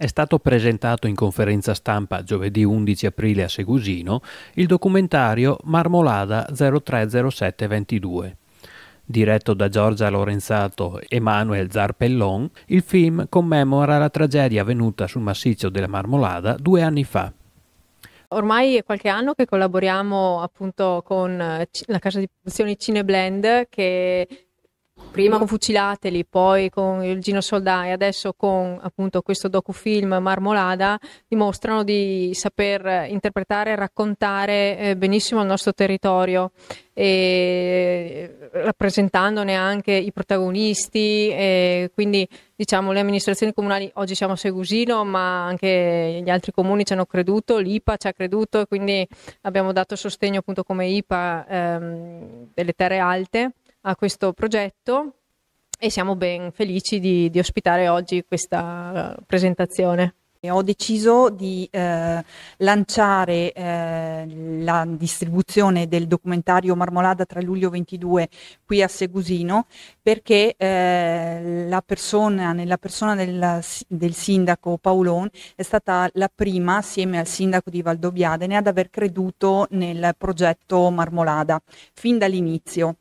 È stato presentato in conferenza stampa giovedì 11 aprile a Segusino il documentario Marmolada 030722. Diretto da Giorgia Lorenzato e Manuel Zarpellon, il film commemora la tragedia avvenuta sul massiccio della Marmolada due anni fa. Ormai è qualche anno che collaboriamo appunto con la casa di produzioni Cineblend che prima con Fucilateli, poi con il Gino Soldà e adesso con appunto questo docufilm Marmolada, dimostrano di saper interpretare e raccontare eh, benissimo il nostro territorio e rappresentandone anche i protagonisti. E quindi diciamo le amministrazioni comunali, oggi siamo a Segusino, ma anche gli altri comuni ci hanno creduto, l'IPA ci ha creduto e quindi abbiamo dato sostegno appunto come IPA ehm, delle terre alte a questo progetto e siamo ben felici di, di ospitare oggi questa eh, presentazione. Ho deciso di eh, lanciare eh, la distribuzione del documentario Marmolada tra luglio 22 qui a Segusino perché eh, la persona, nella persona del, del, sindaco Paolon è stata la prima assieme al sindaco di Valdobbiadene ad aver creduto nel progetto Marmolada fin dall'inizio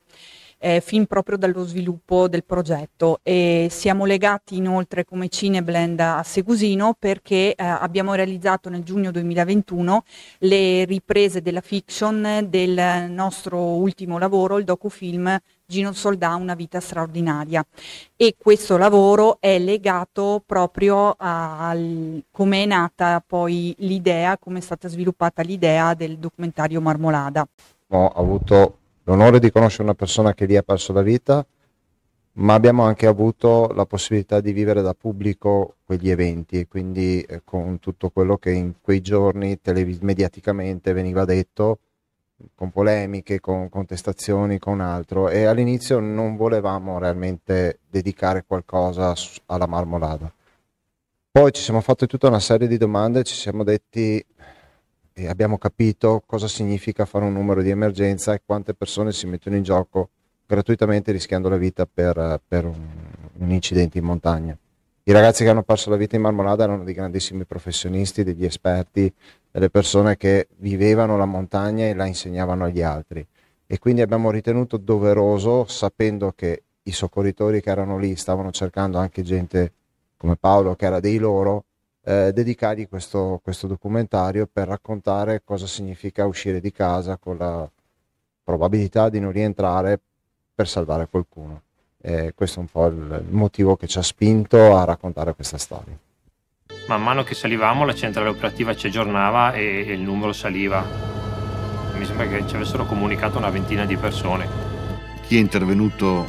eh, fin proprio dallo sviluppo del progetto e siamo legati inoltre come Cineblend a Segusino perché eh, abbiamo realizzato nel giugno 2021 le riprese della fiction del nostro ultimo lavoro, il docufilm Gino Soldà Una vita straordinaria e questo lavoro è legato proprio a come è nata poi l'idea, come è stata sviluppata l'idea del documentario Marmolada. Ho avuto l'onore di conoscere una persona che lì ha perso la vita, ma abbiamo anche avuto la possibilità di vivere da pubblico quegli eventi e quindi eh, con tutto quello che in quei giorni televis- mediaticamente veniva detto, con polemiche, con contestazioni, con altro e all'inizio non volevamo realmente dedicare qualcosa alla marmolada. Poi ci siamo fatti tutta una serie di domande, ci siamo detti e abbiamo capito cosa significa fare un numero di emergenza e quante persone si mettono in gioco gratuitamente rischiando la vita per, per un, un, incidente in montagna. I ragazzi che hanno perso la vita in Marmolada erano dei grandissimi professionisti, degli esperti, delle persone che vivevano la montagna e la insegnavano agli altri. E quindi abbiamo ritenuto doveroso, sapendo che i soccorritori che erano lì stavano cercando anche gente come Paolo, che era dei loro, eh, dedicati questo, questo documentario per raccontare cosa significa uscire di casa con la probabilità di non rientrare per salvare qualcuno. E questo è un po' il motivo che ci ha spinto a raccontare questa storia. Man mano che salivamo la centrale operativa ci aggiornava e, e il numero saliva. Mi sembra che ci avessero comunicato una ventina di persone. Chi è intervenuto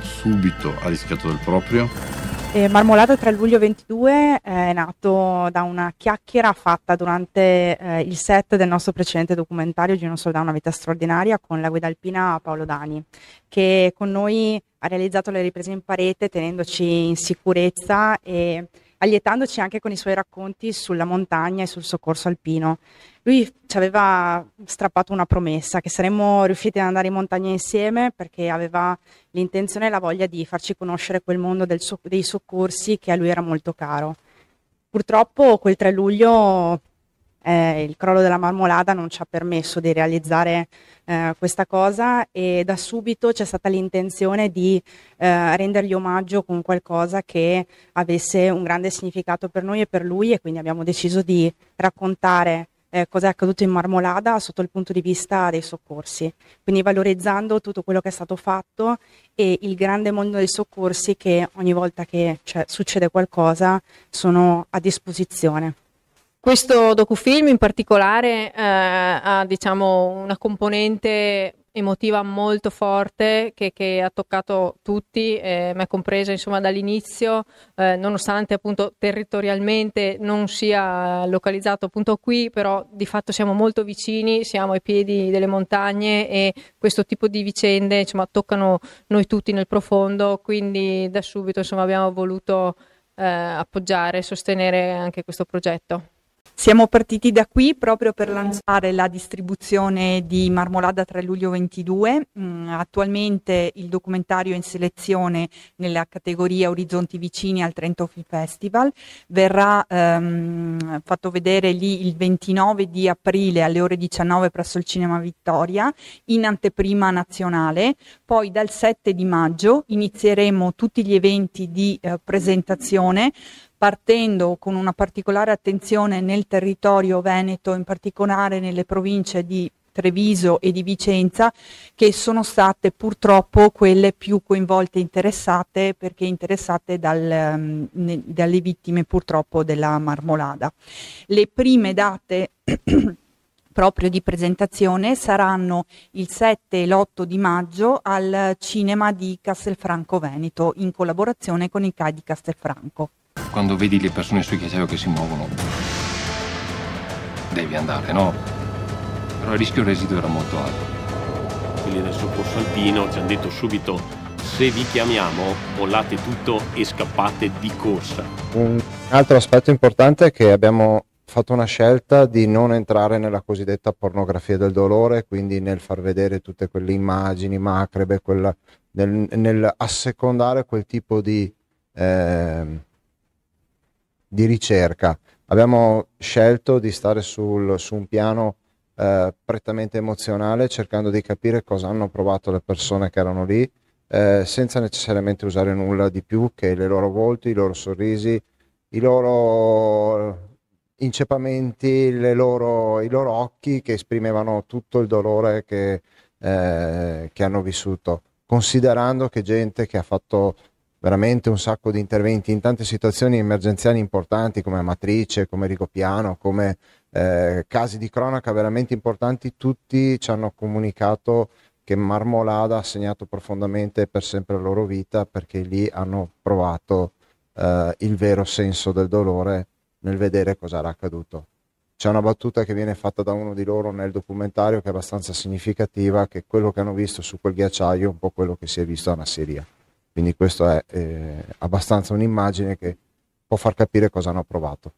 subito ha rischiato del proprio eh, Marmolato 3 luglio 22 eh, è nato da una chiacchiera fatta durante eh, il set del nostro precedente documentario Gino Soldà una vita straordinaria con la guida alpina Paolo Dani, che con noi ha realizzato le riprese in parete tenendoci in sicurezza e allietandoci anche con i suoi racconti sulla montagna e sul soccorso alpino. Lui ci aveva strappato una promessa che saremmo riusciti ad andare in montagna insieme perché aveva l'intenzione e la voglia di farci conoscere quel mondo so- dei soccorsi che a lui era molto caro. Purtroppo quel 3 luglio eh, il crollo della marmolada non ci ha permesso di realizzare eh, questa cosa e da subito c'è stata l'intenzione di eh, rendergli omaggio con qualcosa che avesse un grande significato per noi e per lui e quindi abbiamo deciso di raccontare eh, cosa è accaduto in Marmolada sotto il punto di vista dei soccorsi, quindi valorizzando tutto quello che è stato fatto e il grande mondo dei soccorsi che ogni volta che cioè, succede qualcosa sono a disposizione. Questo docufilm in particolare eh, ha diciamo, una componente emotiva molto forte che, che ha toccato tutti, eh, me compresa insomma dall'inizio, eh, nonostante appunto territorialmente non sia localizzato appunto qui, però di fatto siamo molto vicini, siamo ai piedi delle montagne e questo tipo di vicende insomma toccano noi tutti nel profondo, quindi da subito insomma abbiamo voluto eh, appoggiare e sostenere anche questo progetto. Siamo partiti da qui proprio per lanciare la distribuzione di Marmolada 3 luglio 22. Mm, attualmente il documentario è in selezione nella categoria Orizzonti vicini al Trento Film Festival. Verrà ehm, fatto vedere lì il 29 di aprile alle ore 19 presso il Cinema Vittoria in anteprima nazionale. Poi dal 7 di maggio inizieremo tutti gli eventi di eh, presentazione partendo con una particolare attenzione nel territorio veneto, in particolare nelle province di Treviso e di Vicenza, che sono state purtroppo quelle più coinvolte e interessate, perché interessate dal, ehm, ne, dalle vittime purtroppo della marmolada. Le prime date proprio di presentazione saranno il 7 e l'8 di maggio al cinema di Castelfranco Veneto in collaborazione con il CAI di Castelfranco quando vedi le persone sui ghiacciaio che si muovono, devi andare, no? Però il rischio residuo era molto alto. Quelli del soccorso alpino ci hanno detto subito se vi chiamiamo mollate tutto e scappate di corsa. Un altro aspetto importante è che abbiamo fatto una scelta di non entrare nella cosiddetta pornografia del dolore, quindi nel far vedere tutte quelle immagini macrebe, quella, nel, nel, assecondare quel tipo di eh, di ricerca. Abbiamo scelto di stare sul, su un piano eh, prettamente emozionale, cercando di capire cosa hanno provato le persone che erano lì, eh, senza necessariamente usare nulla di più che i loro volti, i loro sorrisi, i loro inceppamenti, loro, i loro occhi che esprimevano tutto il dolore che, eh, che hanno vissuto, considerando che gente che ha fatto veramente un sacco di interventi in tante situazioni emergenziali importanti come Matrice, come Rigopiano, come eh, casi di cronaca veramente importanti, tutti ci hanno comunicato che Marmolada ha segnato profondamente per sempre la loro vita perché lì hanno provato eh, il vero senso del dolore nel vedere cosa era accaduto. C'è una battuta che viene fatta da uno di loro nel documentario che è abbastanza significativa, che quello che hanno visto su quel ghiacciaio è un po' quello che si è visto a Nasseria. Quindi questa è eh, abbastanza un'immagine che può far capire cosa hanno provato.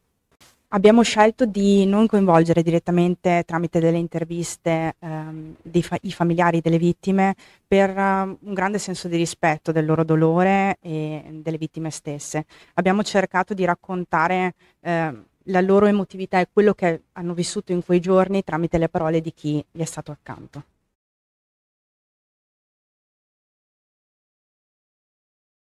Abbiamo scelto di non coinvolgere direttamente tramite delle interviste ehm, fa- i familiari delle vittime per um, un grande senso di rispetto del loro dolore e delle vittime stesse. Abbiamo cercato di raccontare eh, la loro emotività e quello che hanno vissuto in quei giorni tramite le parole di chi gli è stato accanto.